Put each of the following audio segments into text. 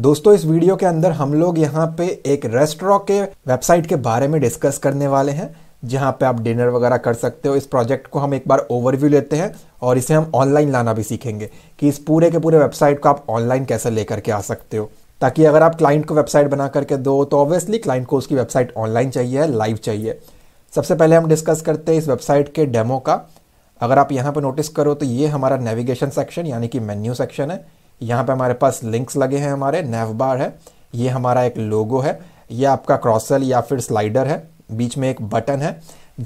दोस्तों इस वीडियो के अंदर हम लोग यहाँ पे एक रेस्टोरेंट के वेबसाइट के बारे में डिस्कस करने वाले हैं जहाँ पे आप डिनर वगैरह कर सकते हो इस प्रोजेक्ट को हम एक बार ओवरव्यू लेते हैं और इसे हम ऑनलाइन लाना भी सीखेंगे कि इस पूरे के पूरे वेबसाइट को आप ऑनलाइन कैसे लेकर के आ सकते हो ताकि अगर आप क्लाइंट को वेबसाइट बना करके दो तो ऑब्वियसली क्लाइंट को उसकी वेबसाइट ऑनलाइन चाहिए लाइव चाहिए सबसे पहले हम डिस्कस करते हैं इस वेबसाइट के डेमो का अगर आप यहाँ पर नोटिस करो तो ये हमारा नेविगेशन सेक्शन यानी कि मेन्यू सेक्शन है यहाँ पे हमारे पास लिंक्स लगे हैं हमारे नेव है ये हमारा एक लोगो है ये आपका क्रॉसल या फिर स्लाइडर है बीच में एक बटन है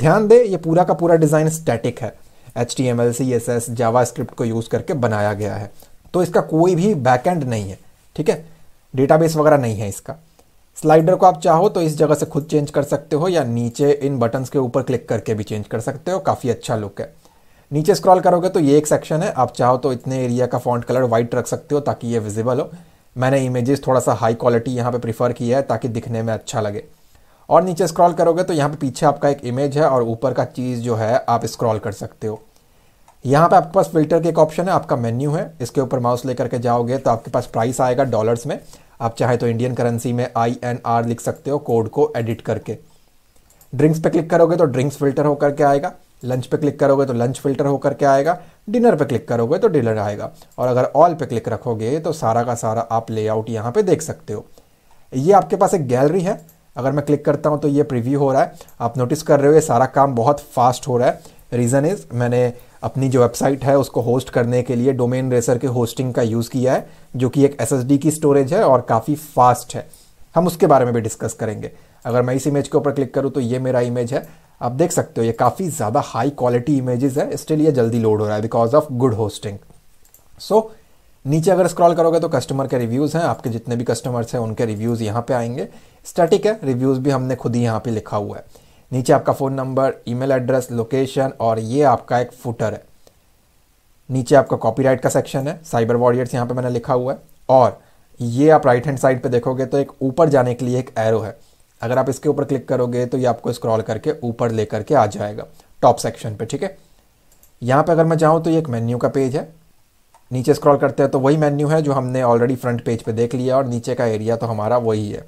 ध्यान दे ये पूरा का पूरा डिज़ाइन स्टैटिक है H T M L C S S JavaScript को यूज़ करके बनाया गया है तो इसका कोई भी बैकएंड नहीं है ठीक है डेटाबेस वगैरह नहीं है इसका स्लाइडर को आप चाहो तो इस जगह से खुद चेंज कर सकते हो या नीचे इन बटन्स के ऊपर क्लिक करके भी चेंज कर सकते हो काफ़ी अच्छा लुक है नीचे स्क्रॉल करोगे तो ये एक सेक्शन है आप चाहो तो इतने एरिया का फॉन्ट कलर व्हाइट रख सकते हो ताकि ये विजिबल हो मैंने इमेजेस थोड़ा सा हाई क्वालिटी यहाँ पे प्रीफर किया है ताकि दिखने में अच्छा लगे और नीचे स्क्रॉल करोगे तो यहाँ पे पीछे आपका एक इमेज है और ऊपर का चीज़ जो है आप स्क्रॉल कर सकते हो यहाँ पे आपके पास फिल्टर के एक ऑप्शन है आपका मेन्यू है इसके ऊपर माउस लेकर के जाओगे तो आपके पास प्राइस आएगा डॉलर्स में आप चाहे तो इंडियन करेंसी में आई एन आर लिख सकते हो कोड को एडिट करके ड्रिंक्स पे क्लिक करोगे तो ड्रिंक्स फिल्टर होकर के आएगा लंच पे क्लिक करोगे तो लंच फिल्टर होकर के आएगा डिनर पे क्लिक करोगे तो डिनर आएगा और अगर ऑल पे क्लिक रखोगे तो सारा का सारा आप लेआउट यहाँ पे देख सकते हो ये आपके पास एक गैलरी है अगर मैं क्लिक करता हूँ तो ये प्रिव्यू हो रहा है आप नोटिस कर रहे हो ये सारा काम बहुत फास्ट हो रहा है रीज़न इज़ मैंने अपनी जो वेबसाइट है उसको होस्ट करने के लिए डोमेन रेसर के होस्टिंग का यूज़ किया है जो कि एक एस की स्टोरेज है और काफ़ी फास्ट है हम उसके बारे में भी डिस्कस करेंगे अगर मैं इस इमेज के ऊपर क्लिक करूँ तो ये मेरा इमेज है आप देख सकते हो ये काफ़ी ज़्यादा हाई क्वालिटी इमेजेस है स्टिल ये जल्दी लोड हो रहा है because of good hosting so नीचे अगर स्क्रॉल करोगे तो कस्टमर के रिव्यूज़ हैं आपके जितने भी कस्टमर्स हैं उनके रिव्यूज़ यहाँ पे आएंगे स्टैटिक है रिव्यूज़ भी हमने खुद ही यहाँ पे लिखा हुआ है नीचे आपका phone number email address location और ये आपका एक फुटर है नीचे आपका कॉपीराइट का सेक्शन है साइबर वॉरियर्स यहाँ पे मैंने लिखा हुआ है और ये आप राइट हैंड साइड पे देखोगे तो एक ऊपर जाने के लिए एक एरो है अगर आप इसके ऊपर क्लिक करोगे तो ये आपको स्क्रॉल करके ऊपर ले करके आ जाएगा टॉप सेक्शन पे ठीक है यहाँ पे अगर मैं जाऊँ तो ये एक मेन्यू का पेज है नीचे स्क्रॉल करते हैं तो वही मेन्यू है जो हमने ऑलरेडी फ्रंट पेज पे देख लिया और नीचे का एरिया तो हमारा वही है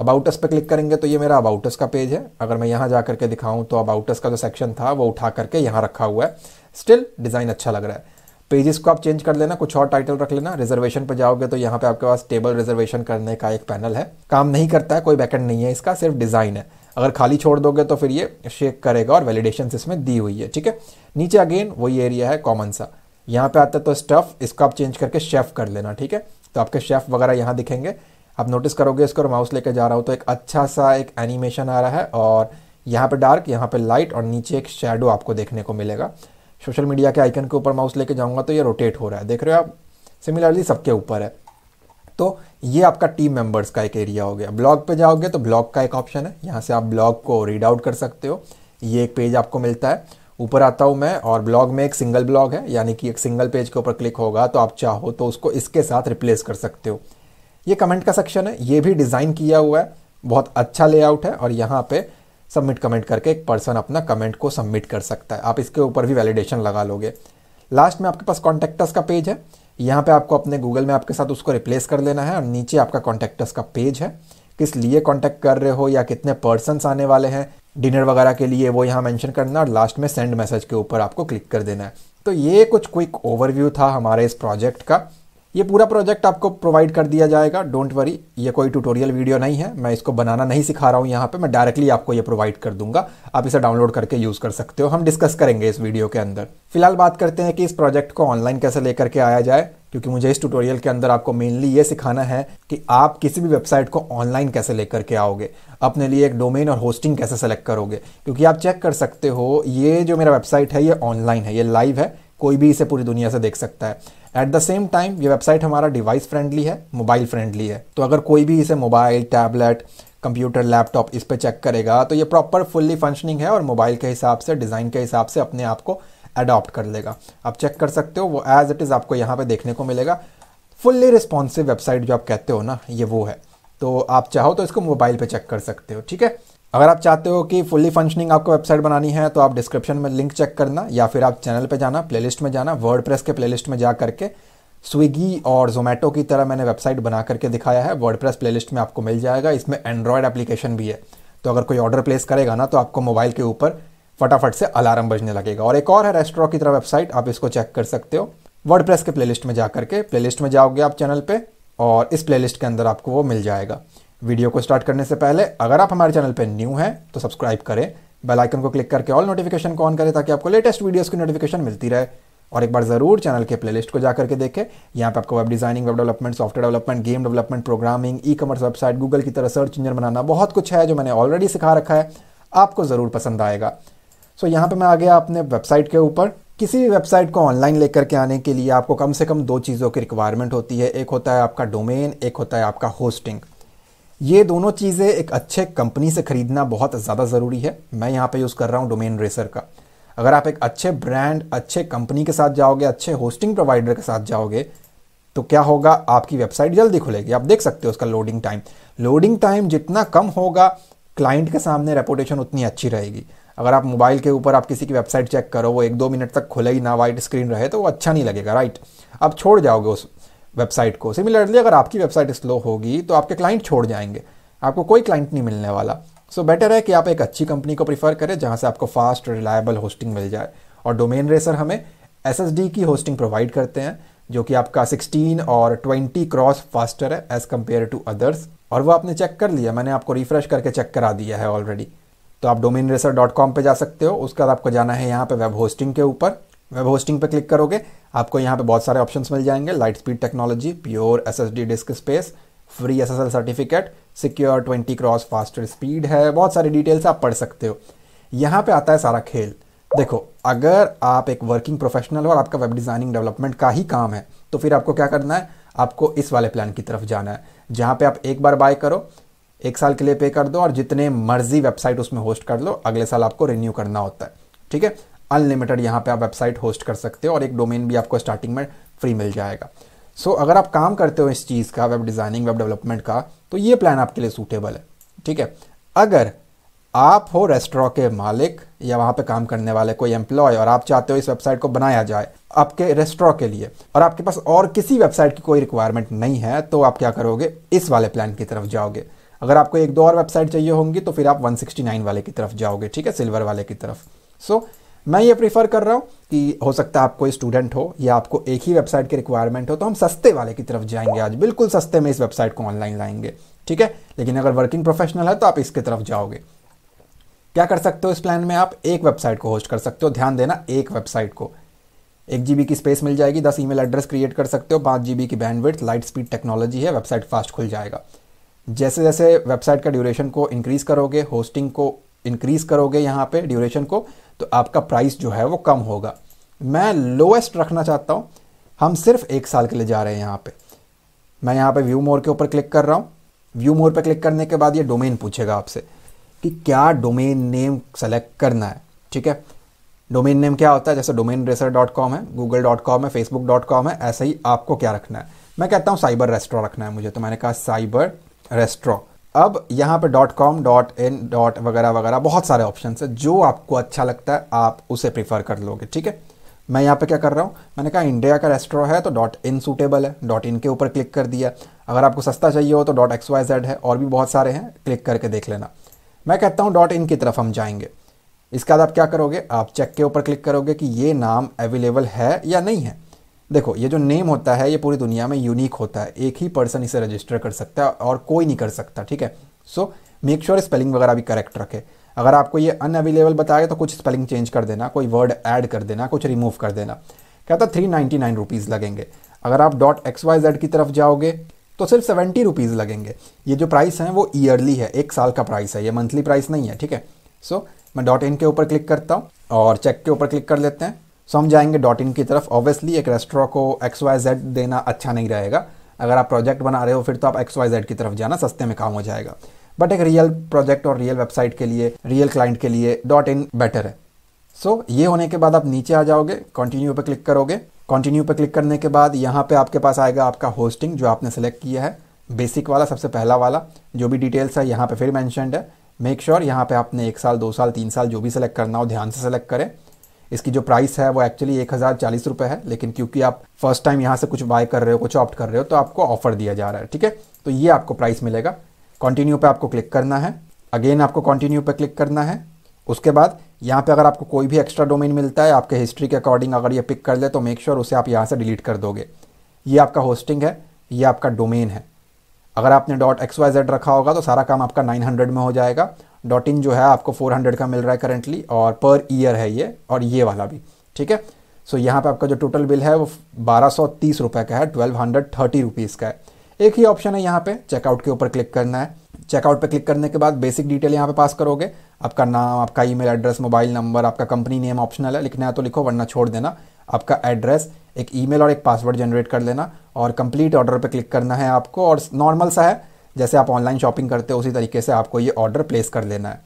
अबाउटस पे क्लिक करेंगे तो ये मेरा अबाउटस का पेज है अगर मैं यहाँ जा करके दिखाऊँ तो अबाउटस का जो सेक्शन था वो उठा करके यहाँ रखा हुआ है स्टिल डिज़ाइन अच्छा लग रहा है पेजेस को आप चेंज कर लेना कुछ और टाइटल रख लेना रिजर्वेशन पर जाओगे तो यहाँ पे आपके पास टेबल रिजर्वेशन करने का एक पैनल है काम नहीं करता है कोई बैकेंड नहीं है इसका सिर्फ डिज़ाइन है अगर खाली छोड़ दोगे तो फिर ये शेक करेगा और वैलिडेशन इसमें दी हुई है ठीक है नीचे अगेन वही एरिया है कॉमन सा यहाँ पे आता है तो स्टफ़ इसको आप चेंज करके शेफ़ कर लेना ठीक है तो आपके शेफ़ वगैरह यहाँ दिखेंगे आप नोटिस करोगे इसको और माउस लेके जा रहा हूँ तो एक अच्छा सा एक एनिमेशन आ रहा है और यहाँ पे डार्क यहाँ पे लाइट और नीचे एक शेडो आपको देखने को मिलेगा सोशल मीडिया के आइकन के ऊपर माउस लेके जाऊंगा तो ये रोटेट हो रहा है देख रहे हो आप सिमिलरली सबके ऊपर है तो ये आपका टीम मेंबर्स का एक एरिया हो गया ब्लॉग पे जाओगे तो ब्लॉग का एक ऑप्शन है यहाँ से आप ब्लॉग को रीड आउट कर सकते हो ये एक पेज आपको मिलता है ऊपर आता हूँ मैं और ब्लॉग में एक सिंगल ब्लॉग है यानी कि एक सिंगल पेज के ऊपर क्लिक होगा तो आप चाहो तो उसको इसके साथ रिप्लेस कर सकते हो ये कमेंट का सेक्शन है ये भी डिज़ाइन किया हुआ है बहुत अच्छा लेआउट है और यहाँ पर सबमिट कमेंट करके एक पर्सन अपना कमेंट को सबमिट कर सकता है आप इसके ऊपर भी वैलिडेशन लगा लोगे लास्ट में आपके पास कॉन्टैक्टर्स का पेज है यहाँ पे आपको अपने गूगल में आपके साथ उसको रिप्लेस कर लेना है और नीचे आपका कॉन्टैक्टर्स का पेज है किस लिए कॉन्टैक्ट कर रहे हो या कितने पर्सनस आने वाले हैं डिनर वगैरह के लिए वो यहाँ मैंशन करना और लास्ट में सेंड मैसेज के ऊपर आपको क्लिक कर देना है तो ये कुछ क्विक ओवरव्यू था हमारे इस प्रोजेक्ट का ये पूरा प्रोजेक्ट आपको प्रोवाइड कर दिया जाएगा डोंट वरी ये कोई ट्यूटोरियल वीडियो नहीं है मैं इसको बनाना नहीं सिखा रहा हूँ यहाँ पे मैं डायरेक्टली आपको ये प्रोवाइड कर दूंगा आप इसे डाउनलोड करके यूज़ कर सकते हो हम डिस्कस करेंगे इस वीडियो के अंदर फिलहाल बात करते हैं कि इस प्रोजेक्ट को ऑनलाइन कैसे लेकर के आया जाए क्योंकि मुझे इस ट्यूटोरियल के अंदर आपको मेनली ये सिखाना है कि आप किसी भी वेबसाइट को ऑनलाइन कैसे लेकर के आओगे अपने लिए एक डोमेन और होस्टिंग कैसे सेलेक्ट करोगे क्योंकि आप चेक कर सकते हो ये जो मेरा वेबसाइट है ये ऑनलाइन है ये लाइव है कोई भी इसे पूरी दुनिया से देख सकता है एट द सेम टाइम ये वेबसाइट हमारा डिवाइस फ्रेंडली है मोबाइल फ्रेंडली है तो अगर कोई भी इसे मोबाइल टैबलेट कंप्यूटर लैपटॉप इस पर चेक करेगा तो ये प्रॉपर फुल्ली फंक्शनिंग है और मोबाइल के हिसाब से डिज़ाइन के हिसाब से अपने आप को अडॉप्ट कर लेगा आप चेक कर सकते हो वो एज इट इज़ आपको यहाँ पे देखने को मिलेगा फुल्ली रिस्पॉन्सिव वेबसाइट जो आप कहते हो ना ये वो है तो आप चाहो तो इसको मोबाइल पे चेक कर सकते हो ठीक है अगर आप चाहते हो कि फुल्ली फंक्शनिंग आपको वेबसाइट बनानी है तो आप डिस्क्रिप्शन में लिंक चेक करना या फिर आप चैनल पे जाना प्लेलिस्ट में जाना वर्ड के प्लेलिस्ट में जा करके स्विगी और जोमेटो की तरह मैंने वेबसाइट बना करके दिखाया है वर्ड प्रेस प्लेलिस्ट में आपको मिल जाएगा इसमें एंड्रॉयड एप्लीकेशन भी है तो अगर कोई ऑर्डर प्लेस करेगा ना तो आपको मोबाइल के ऊपर फटाफट से अलार्म बजने लगेगा और एक और है रेस्टोर की तरह वेबसाइट आप इसको चेक कर सकते हो वर्ड प्रेस के प्लेलिस्ट में जा करके प्लेलिस्ट में जाओगे आप चैनल पर और इस प्लेलिस्ट के अंदर आपको वो मिल जाएगा वीडियो को स्टार्ट करने से पहले अगर आप हमारे चैनल पर न्यू हैं तो सब्सक्राइब करें बेल आइकन को क्लिक करके ऑल नोटिफिकेशन को ऑन करें ताकि आपको लेटेस्ट वीडियोस की नोटिफिकेशन मिलती रहे और एक बार ज़रूर चैनल के प्लेलिस्ट को जाकर के देखें यहाँ पे आपको web designing web development software development game development programming e commerce website Google की तरह सर्च इंजन बनाना बहुत कुछ है जो मैंने ऑलरेडी सिखा रखा है आपको ज़रूर पसंद आएगा सो so, यहाँ पर मैं आ गया अपने वेबसाइट के ऊपर किसी भी वेबसाइट को ऑनलाइन लेकर के आने के लिए आपको कम से कम दो चीज़ों की रिक्वायरमेंट होती है एक होता है आपका डोमेन एक होता है आपका होस्टिंग ये दोनों चीज़ें एक अच्छे कंपनी से खरीदना बहुत ज़्यादा ज़रूरी है मैं यहाँ पे यूज़ कर रहा हूँ डोमेन रेसर का अगर आप एक अच्छे ब्रांड अच्छे कंपनी के साथ जाओगे अच्छे होस्टिंग प्रोवाइडर के साथ जाओगे तो क्या होगा आपकी वेबसाइट जल्दी खुलेगी आप देख सकते हो उसका लोडिंग टाइम लोडिंग टाइम जितना कम होगा क्लाइंट के सामने रेपुटेशन उतनी अच्छी रहेगी अगर आप मोबाइल के ऊपर आप किसी की वेबसाइट चेक करो वो एक दो मिनट तक खुले ही ना वाइट स्क्रीन रहे तो वो अच्छा नहीं लगेगा राइट आप छोड़ जाओगे उस वेबसाइट को सिमिलरली अगर आपकी वेबसाइट स्लो होगी तो आपके क्लाइंट छोड़ जाएंगे आपको कोई क्लाइंट नहीं मिलने वाला सो so, बेटर है कि आप एक अच्छी कंपनी को प्रीफर करें जहाँ से आपको फास्ट रिलायबल होस्टिंग मिल जाए और डोमेन रेसर हमें एस की होस्टिंग प्रोवाइड करते हैं जो कि आपका 16 और 20 क्रॉस फास्टर है एज़ कम्पेयर टू अदर्स और वो आपने चेक कर लिया मैंने आपको रिफ्रेश करके चेक करा दिया है ऑलरेडी तो आप डोमेन रेसर डॉट कॉम पर जा सकते हो उसके बाद आपको जाना है यहाँ पर वेब होस्टिंग के ऊपर वेब होस्टिंग पे क्लिक करोगे आपको यहाँ पे बहुत सारे ऑप्शंस मिल जाएंगे light speed technology pure S disk space free S certificate secure twenty cross faster speed है बहुत सारी डिटेल्स आप पढ़ सकते हो यहाँ पे आता है सारा खेल देखो अगर आप एक वर्किंग प्रोफेशनल हो और आपका वेब डिज़ाइनिंग डेवलपमेंट का ही काम है तो फिर आपको क्या करना है आपको इस वाले प्लान की तरफ जाना है जहाँ पे आप एक बार बाय करो एक साल के लिए पे कर दो और जितने मर्जी वेबसाइट उसमें होस्ट कर लो अगले साल आपको रिन्यू करना होता है ठीक है अनलिमिटेड यहाँ पे आप वेबसाइट होस्ट कर सकते हो और एक डोमेन भी आपको स्टार्टिंग में फ्री मिल जाएगा सो so, अगर आप काम करते हो इस चीज़ का वेब डिज़ाइनिंग वेब डेवलपमेंट का तो ये प्लान आपके लिए सूटेबल है ठीक है अगर आप हो रेस्टोरेंट के मालिक या वहाँ पे काम करने वाले कोई एम्प्लॉय और आप चाहते हो इस वेबसाइट को बनाया जाए आपके रेस्टोरेंट के लिए और आपके पास और किसी वेबसाइट की कोई रिक्वायरमेंट नहीं है तो आप क्या करोगे इस वाले प्लान की तरफ जाओगे अगर आपको एक दो और वेबसाइट चाहिए होंगी तो फिर आप 169 वाले की तरफ जाओगे ठीक है सिल्वर वाले की तरफ सो so, मैं ये प्रीफर कर रहा हूँ कि हो सकता है आप कोई स्टूडेंट हो या आपको एक ही वेबसाइट की रिक्वायरमेंट हो तो हम सस्ते वाले की तरफ जाएंगे आज बिल्कुल सस्ते में इस वेबसाइट को ऑनलाइन लाएंगे ठीक है लेकिन अगर वर्किंग प्रोफेशनल है तो आप इसके तरफ जाओगे क्या कर सकते हो इस प्लान में आप एक वेबसाइट को होस्ट कर सकते हो ध्यान देना एक वेबसाइट को एक जी की स्पेस मिल जाएगी दस ई एड्रेस क्रिएट कर सकते हो पाँच जी की बैंडविड्थ लाइट स्पीड टेक्नोलॉजी है वेबसाइट फास्ट खुल जाएगा जैसे जैसे वेबसाइट का ड्यूरेशन को इंक्रीज़ करोगे होस्टिंग को इंक्रीज़ करोगे यहाँ पे ड्यूरेशन को तो आपका प्राइस जो है वो कम होगा मैं लोएस्ट रखना चाहता हूँ हम सिर्फ एक साल के लिए जा रहे हैं यहाँ पे मैं यहाँ पे व्यू मोर के ऊपर क्लिक कर रहा हूँ व्यू मोर पे क्लिक करने के बाद ये डोमेन पूछेगा आपसे कि क्या डोमेन नेम सेलेक्ट करना है ठीक है डोमेन नेम क्या होता है जैसे डोमेन रेसर डॉट कॉम है गूगल डॉट कॉम है फेसबुक डॉट कॉम है ऐसे ही आपको क्या रखना है मैं कहता हूँ साइबर रेस्ट्रॉ रखना है मुझे तो मैंने कहा साइबर रेस्टोर अब यहाँ पे dot com dot in dot वगैरह वगैरह बहुत सारे ऑप्शन है जो आपको अच्छा लगता है आप उसे प्रीफर कर लोगे ठीक है मैं यहाँ पे क्या कर रहा हूँ मैंने कहा इंडिया का रेस्टोर है तो डॉट इन सूटेबल है डॉट इन के ऊपर क्लिक कर दिया अगर आपको सस्ता चाहिए हो तो डॉट एक्स वाई जेड है और भी बहुत सारे हैं क्लिक करके देख लेना मैं कहता हूँ डॉट इन की तरफ हम जाएंगे इसके बाद आप क्या करोगे आप चेक के ऊपर क्लिक करोगे कि ये नाम अवेलेबल है या नहीं है देखो ये जो नेम होता है ये पूरी दुनिया में यूनिक होता है एक ही पर्सन इसे रजिस्टर कर सकता है और कोई नहीं कर सकता ठीक है सो मेक श्योर स्पेलिंग वगैरह भी करेक्ट रखे अगर आपको ये अनअवेलेबल बताए तो कुछ स्पेलिंग चेंज कर देना कोई वर्ड ऐड कर देना कुछ रिमूव कर देना कहता थ्री नाइन्टी नाइन रुपीज़ लगेंगे अगर आप डॉट एक्स वाई जेड की तरफ जाओगे तो सिर्फ सेवेंटी रुपीज़ लगेंगे ये जो प्राइस है वो ईयरली है एक साल का प्राइस है ये मंथली प्राइस नहीं है ठीक है सो so, मैं डॉट इन के ऊपर क्लिक करता हूँ और चेक के ऊपर क्लिक कर लेते हैं सो हम जाएंगे डॉट इन की तरफ ऑब्वियसली एक रेस्टोर को एक्स वाई जेड देना अच्छा नहीं रहेगा अगर आप प्रोजेक्ट बना रहे हो फिर तो आप एक्स वाई जेड की तरफ जाना सस्ते में काम हो जाएगा बट एक रियल प्रोजेक्ट और रियल वेबसाइट के लिए रियल क्लाइंट के लिए डॉट इन बेटर है सो so, ये होने के बाद आप नीचे आ जाओगे कंटिन्यू पर क्लिक करोगे कंटिन्यू पर क्लिक करने के बाद यहाँ पे आपके पास आएगा आपका होस्टिंग जो आपने सेलेक्ट किया है बेसिक वाला सबसे पहला वाला जो भी डिटेल्स है यहाँ पे फिर मैंशनड है मेक श्योर sure यहाँ पे आपने एक साल दो साल तीन साल जो भी सिलेक्ट करना हो ध्यान से सेलेक्ट करें इसकी जो प्राइस है वो एक्चुअली एक हज़ार चालीस रुपये है लेकिन क्योंकि आप फर्स्ट टाइम यहाँ से कुछ बाय कर रहे हो कुछ ऑप्ट कर रहे हो तो आपको ऑफर दिया जा रहा है ठीक है तो ये आपको प्राइस मिलेगा कंटिन्यू पे आपको क्लिक करना है अगेन आपको कंटिन्यू पे क्लिक करना है उसके बाद यहाँ पे अगर आपको कोई भी एक्स्ट्रा डोमेन मिलता है आपके हिस्ट्री के अकॉर्डिंग अगर ये पिक कर ले तो मेक श्योर sure उसे आप यहाँ से डिलीट कर दोगे ये आपका होस्टिंग है ये आपका डोमेन है अगर आपने डॉट एक्स वाई जेड रखा होगा तो सारा काम आपका 900 में हो जाएगा डॉट इन जो है आपको 400 का मिल रहा है करेंटली और पर ईयर है ये और ये वाला भी ठीक है सो so, यहाँ पे आपका जो टोटल बिल है वो बारह सौ तीस रुपये का है ट्वेल्व हंड्रेड थर्टी रुपीज़ का है एक ही ऑप्शन है यहाँ पे चेकआउट के ऊपर क्लिक करना है चेकआउट पे क्लिक करने के बाद बेसिक डिटेल यहाँ पे पास करोगे आपका नाम आपका ईमेल एड्रेस मोबाइल नंबर आपका कंपनी नेम ऑप्शनल है लिखना है तो लिखो वरना छोड़ देना आपका एड्रेस एक ईमेल और एक पासवर्ड जनरेट कर लेना और कंप्लीट ऑर्डर पे क्लिक करना है आपको और नॉर्मल सा है जैसे आप ऑनलाइन शॉपिंग करते हो उसी तरीके से आपको ये ऑर्डर प्लेस कर लेना है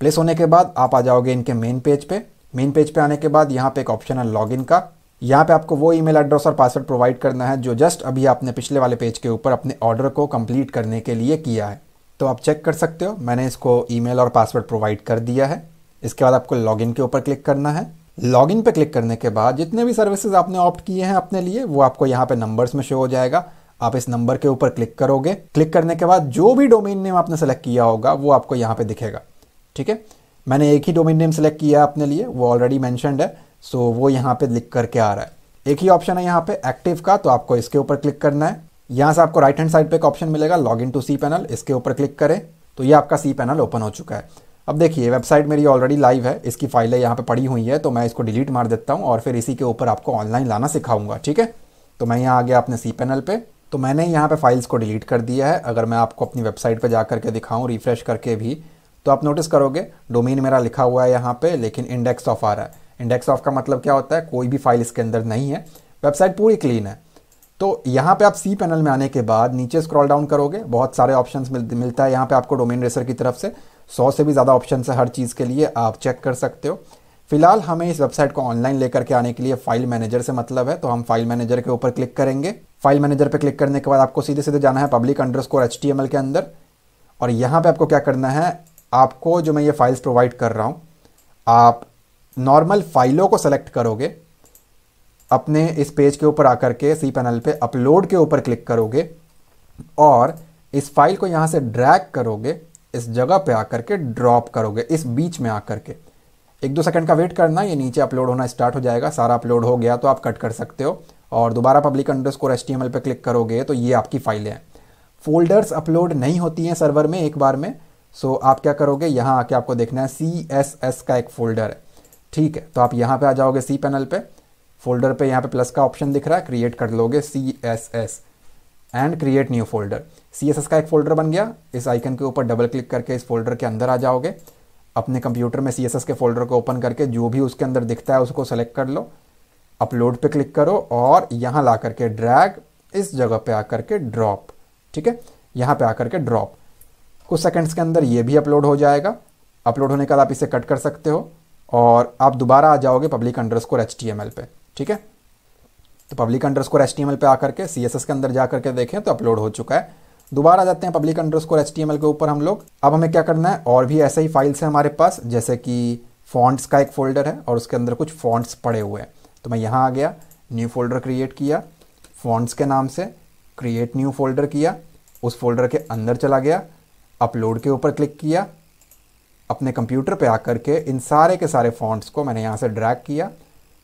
प्लेस होने के बाद आप आ जाओगे इनके मेन पेज पे मेन पेज पे आने के बाद यहाँ पे एक ऑप्शन है लॉगिन का यहाँ पे आपको वो ईमेल एड्रेस और पासवर्ड प्रोवाइड करना है जो जस्ट अभी आपने पिछले वाले पेज के ऊपर अपने ऑर्डर को कंप्लीट करने के लिए किया है तो आप चेक कर सकते हो मैंने इसको ईमेल और पासवर्ड प्रोवाइड कर दिया है इसके बाद आपको लॉगिन के ऊपर क्लिक करना है लॉगिन पे क्लिक करने के बाद जितने भी सर्विसेज आपने ऑप्ट किए हैं अपने लिए वो आपको यहाँ पे नंबर्स में शो हो जाएगा आप इस नंबर के ऊपर क्लिक करोगे क्लिक करने के बाद जो भी डोमेन नेम आपने सेलेक्ट किया होगा वो आपको यहाँ पे दिखेगा ठीक है मैंने एक ही डोमेन नेम सेलेक्ट किया है अपने लिए वो ऑलरेडी मैंशनड है सो so वो यहाँ पे लिख करके आ रहा है एक ही ऑप्शन है यहाँ पे एक्टिव का तो आपको इसके ऊपर क्लिक करना है यहाँ से आपको राइट हैंड साइड पे एक ऑप्शन मिलेगा log in to C panel इसके ऊपर क्लिक करें तो ये आपका सी पैनल ओपन हो चुका है अब देखिए वेबसाइट मेरी ऑलरेडी लाइव है इसकी फाइलें यहाँ पे पड़ी हुई है तो मैं इसको डिलीट मार देता हूँ और फिर इसी के ऊपर आपको ऑनलाइन लाना सिखाऊंगा ठीक है तो मैं यहाँ आ गया अपने सी पैनल पर तो मैंने यहाँ पे फाइल्स को डिलीट कर दिया है अगर मैं आपको अपनी वेबसाइट पर जा करके दिखाऊँ रिफ्रेश करके भी तो आप नोटिस करोगे डोमेन मेरा लिखा हुआ है यहाँ पे लेकिन इंडेक्स ऑफ आ रहा है इंडेक्स ऑफ का मतलब क्या होता है कोई भी फाइल इसके अंदर नहीं है वेबसाइट पूरी क्लीन है तो यहाँ पे आप सी पैनल में आने के बाद नीचे स्क्रॉल डाउन करोगे बहुत सारे ऑप्शंस मिल, मिलता है यहाँ पे आपको डोमेन रेसर की तरफ से सौ से भी ज़्यादा ऑप्शन है हर चीज़ के लिए आप चेक कर सकते हो फिलहाल हमें इस वेबसाइट को ऑनलाइन लेकर के आने के लिए फाइल मैनेजर से मतलब है तो हम फाइल मैनेजर के ऊपर क्लिक करेंगे फाइल मैनेजर पे क्लिक करने के बाद आपको सीधे सीधे जाना है पब्लिक अंडर स्कोर एच के अंदर और यहाँ पे आपको क्या करना है आपको जो मैं ये फाइल्स प्रोवाइड कर रहा हूँ आप नॉर्मल फाइलों को सेलेक्ट करोगे अपने इस पेज के ऊपर आकर के सी पैनल पे अपलोड के ऊपर क्लिक करोगे और इस फाइल को यहाँ से ड्रैग करोगे इस जगह पे आकर के ड्रॉप करोगे इस बीच में आकर के एक दो सेकंड का वेट करना ये नीचे अपलोड होना स्टार्ट हो जाएगा सारा अपलोड हो गया तो आप कट कर सकते हो और दोबारा पब्लिक अंडर स्कोर एस पे क्लिक करोगे तो ये आपकी फाइलें हैं फोल्डर्स अपलोड नहीं होती हैं सर्वर में एक बार में सो आप क्या करोगे यहाँ आके आपको देखना है सी एस एस का एक फोल्डर है ठीक है तो आप यहाँ पे आ जाओगे सी पैनल पे फोल्डर पे यहाँ पे प्लस का ऑप्शन दिख रहा है क्रिएट कर लोगे C S S and create new folder C S S का एक फोल्डर बन गया इस आइकन के ऊपर डबल क्लिक करके इस फोल्डर के अंदर आ जाओगे अपने कंप्यूटर में सी एस एस के फोल्डर को ओपन करके जो भी उसके अंदर दिखता है उसको सेलेक्ट कर लो अपलोड पे क्लिक करो और यहाँ ला करके ड्रैग इस जगह पे आकर के ड्रॉप ठीक है यहाँ पे आकर के ड्रॉप कुछ सेकंड्स के अंदर ये भी अपलोड हो जाएगा अपलोड होने के बाद आप इसे कट कर सकते हो और आप दोबारा आ जाओगे पब्लिक अंडर स्कोर एच पे ठीक है तो पब्लिक अंडर स्कोर एच पे आकर के सी के अंदर जा करके देखें तो अपलोड हो चुका है दोबारा आ जाते हैं पब्लिक अंडर स्कोर एच के ऊपर हम लोग अब हमें क्या करना है और भी ऐसे ही फाइल्स हैं हमारे पास जैसे कि फॉन्ट्स का एक फोल्डर है और उसके अंदर कुछ फॉन्ट्स पड़े हुए हैं तो मैं यहाँ आ गया न्यू फोल्डर क्रिएट किया फॉन्ट्स के नाम से क्रिएट न्यू फोल्डर किया उस फोल्डर के अंदर चला गया अपलोड के ऊपर क्लिक किया अपने कंप्यूटर पे आकर के इन सारे के सारे फॉन्ट्स को मैंने यहाँ से ड्रैग किया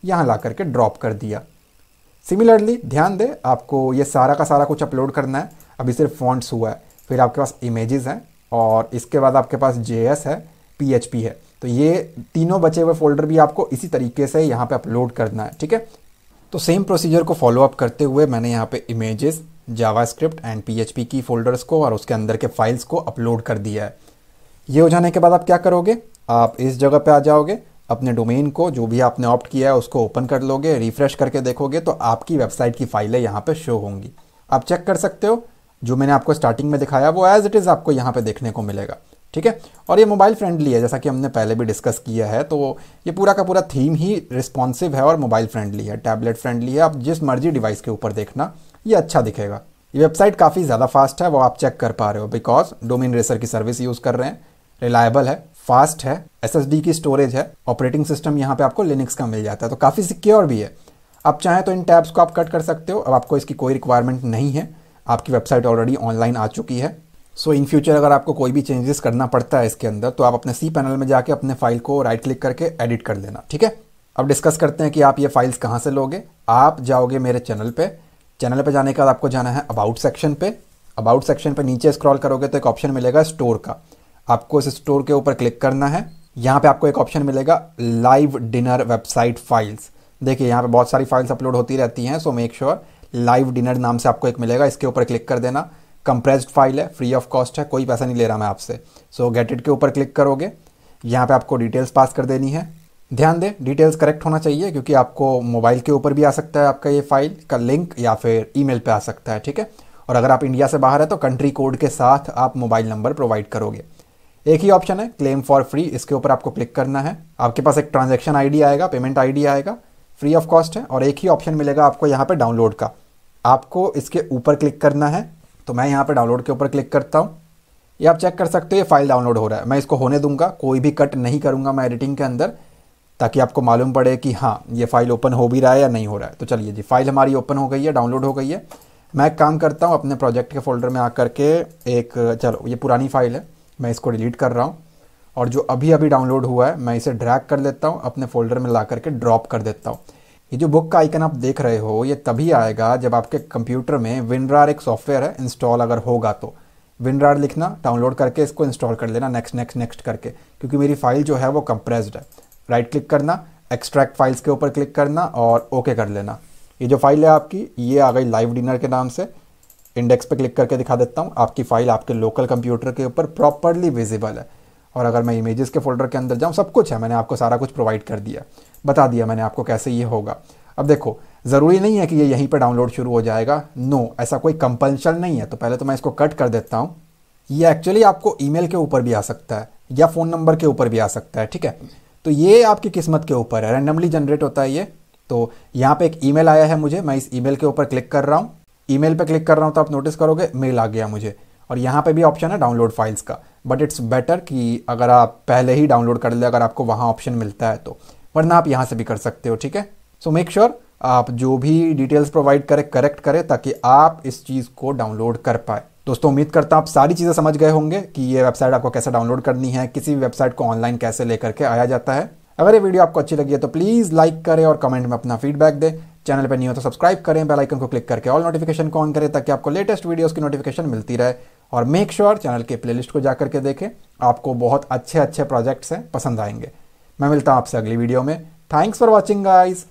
यहाँ ला करके ड्रॉप कर दिया सिमिलरली ध्यान दें आपको ये सारा का सारा कुछ अपलोड करना है अभी सिर्फ फॉन्ट्स हुआ है फिर आपके पास इमेजेस हैं और इसके बाद आपके पास जे है पी है तो ये तीनों बचे हुए फोल्डर भी आपको इसी तरीके से यहाँ पे अपलोड करना है ठीक है तो सेम प्रोसीजर को फॉलो अप करते हुए मैंने यहाँ पे इमेजेस जावास्क्रिप्ट एंड पीएचपी की फोल्डर्स को और उसके अंदर के फाइल्स को अपलोड कर दिया है ये हो जाने के बाद आप क्या करोगे आप इस जगह पे आ जाओगे अपने डोमेन को जो भी आपने ऑप्ट किया है उसको ओपन कर लोगे रिफ्रेश करके देखोगे तो आपकी वेबसाइट की फाइलें यहाँ पे शो होंगी आप चेक कर सकते हो जो मैंने आपको स्टार्टिंग में दिखाया वो एज इट इज़ आपको यहाँ पे देखने को मिलेगा ठीक है और ये मोबाइल फ्रेंडली है जैसा कि हमने पहले भी डिस्कस किया है तो ये पूरा का पूरा थीम ही रिस्पॉन्सिव है और मोबाइल फ्रेंडली है टैबलेट फ्रेंडली है आप जिस मर्जी डिवाइस के ऊपर देखना ये अच्छा दिखेगा ये वेबसाइट काफ़ी ज़्यादा फास्ट है वो आप चेक कर पा रहे हो बिकॉज डोमिन रेसर की सर्विस यूज़ कर रहे हैं रिलायबल है फास्ट है एस की स्टोरेज है ऑपरेटिंग सिस्टम यहाँ पे आपको लिनिक्स का मिल जाता है तो काफ़ी सिक्योर भी है आप चाहें तो इन टैब्स को आप कट कर सकते हो अब आपको इसकी कोई रिक्वायरमेंट नहीं है आपकी वेबसाइट ऑलरेडी ऑनलाइन आ चुकी है सो इन फ्यूचर अगर आपको कोई भी चेंजेस करना पड़ता है इसके अंदर तो आप अपने सी पैनल में जाके अपने फाइल को राइट क्लिक करके एडिट कर लेना ठीक है अब डिस्कस करते हैं कि आप ये फाइल्स कहाँ से लोगे आप जाओगे मेरे चैनल पे चैनल पे जाने के बाद आपको जाना है अबाउट सेक्शन पे अबाउट सेक्शन पे नीचे स्क्रॉल करोगे तो एक ऑप्शन मिलेगा स्टोर का आपको इस स्टोर के ऊपर क्लिक करना है यहाँ पे आपको एक ऑप्शन मिलेगा लाइव डिनर वेबसाइट फाइल्स देखिए यहाँ पे बहुत सारी फाइल्स अपलोड होती रहती हैं सो मेक श्योर लाइव डिनर नाम से आपको एक मिलेगा इसके ऊपर क्लिक कर देना कंप्रेस्ड फाइल है फ्री ऑफ कॉस्ट है कोई पैसा नहीं ले रहा मैं आपसे सो गेट इट के ऊपर क्लिक करोगे यहाँ पे आपको डिटेल्स पास कर देनी है ध्यान दें डिटेल्स करेक्ट होना चाहिए क्योंकि आपको मोबाइल के ऊपर भी आ सकता है आपका ये फाइल का लिंक या फिर ईमेल पे आ सकता है ठीक है और अगर आप इंडिया से बाहर है तो कंट्री कोड के साथ आप मोबाइल नंबर प्रोवाइड करोगे एक ही ऑप्शन है क्लेम फॉर फ्री इसके ऊपर आपको क्लिक करना है आपके पास एक ट्रांजेक्शन आई आएगा पेमेंट आई आएगा फ्री ऑफ कॉस्ट है और एक ही ऑप्शन मिलेगा आपको यहाँ पर डाउनलोड का आपको इसके ऊपर क्लिक करना है तो मैं यहाँ पर डाउनलोड के ऊपर क्लिक करता हूँ ये आप चेक कर सकते हो ये फाइल डाउनलोड हो रहा है मैं इसको होने दूंगा कोई भी कट नहीं करूँगा मैं एडिटिंग के अंदर ताकि आपको मालूम पड़े कि हाँ ये फाइल ओपन हो भी रहा है या नहीं हो रहा है तो चलिए जी फाइल हमारी ओपन हो गई है डाउनलोड हो गई है मैं एक काम करता हूँ अपने प्रोजेक्ट के फोल्डर में आकर के एक चलो ये पुरानी फाइल है मैं इसको डिलीट कर रहा हूँ और जो अभी अभी डाउनलोड हुआ है मैं इसे ड्रैग कर लेता हूँ अपने फोल्डर में ला करके ड्रॉप कर देता हूँ ये जो बुक का आइकन आप देख रहे हो ये तभी आएगा जब आपके कंप्यूटर में विनरार एक सॉफ्टवेयर है इंस्टॉल अगर होगा तो विनरार लिखना डाउनलोड करके इसको इंस्टॉल कर लेना नेक्स्ट नेक्स्ट नेक्स्ट करके क्योंकि मेरी फाइल जो है वो कंप्रेस्ड है राइट क्लिक करना एक्सट्रैक्ट फाइल्स के ऊपर क्लिक करना और ओके कर लेना ये जो फाइल है आपकी ये आ गई लाइव डिनर के नाम से इंडेक्स पे क्लिक करके दिखा देता हूँ आपकी फाइल आपके लोकल कंप्यूटर के ऊपर प्रॉपरली विजिबल है और अगर मैं इमेजेस के फोल्डर के अंदर जाऊँ सब कुछ है मैंने आपको सारा कुछ प्रोवाइड कर दिया बता दिया मैंने आपको कैसे ये होगा अब देखो ज़रूरी नहीं है कि ये यहीं पर डाउनलोड शुरू हो जाएगा नो no, ऐसा कोई कंपल्शन नहीं है तो पहले तो मैं इसको कट कर देता हूँ ये एक्चुअली आपको ईमेल के ऊपर भी आ सकता है या फ़ोन नंबर के ऊपर भी आ सकता है ठीक है तो ये आपकी किस्मत के ऊपर है रैंडमली जनरेट होता है ये तो यहाँ पे एक ईमेल आया है मुझे मैं इस ईमेल के ऊपर क्लिक कर रहा हूँ ईमेल पे क्लिक कर रहा हूँ तो आप नोटिस करोगे मेल आ गया मुझे और यहाँ पे भी ऑप्शन है डाउनलोड फाइल्स का बट इट्स बेटर कि अगर आप पहले ही डाउनलोड कर ले अगर आपको वहाँ ऑप्शन मिलता है तो वरना आप यहाँ से भी कर सकते हो ठीक है सो मेक श्योर आप जो भी डिटेल्स प्रोवाइड करें करेक्ट करें ताकि आप इस चीज़ को डाउनलोड कर पाए दोस्तों उम्मीद करता हूँ आप सारी चीज़ें समझ गए होंगे कि ये वेबसाइट आपको कैसे डाउनलोड करनी है किसी भी वेबसाइट को ऑनलाइन कैसे लेकर के आया जाता है अगर ये वीडियो आपको अच्छी लगी है तो प्लीज़ लाइक करें और कमेंट में अपना फीडबैक दें चैनल पर नहीं हो तो सब्सक्राइब करें बेल आइकन को क्लिक करके ऑल नोटिफिकेशन को ऑन करें ताकि आपको लेटेस्ट वीडियोस की नोटिफिकेशन मिलती रहे और मेक श्योर sure चैनल के प्लेलिस्ट को जाकर के देखें आपको बहुत अच्छे अच्छे प्रोजेक्ट्स हैं पसंद आएंगे मैं मिलता हूँ आपसे अगली वीडियो में थैंक्स फॉर वॉचिंग गाइज़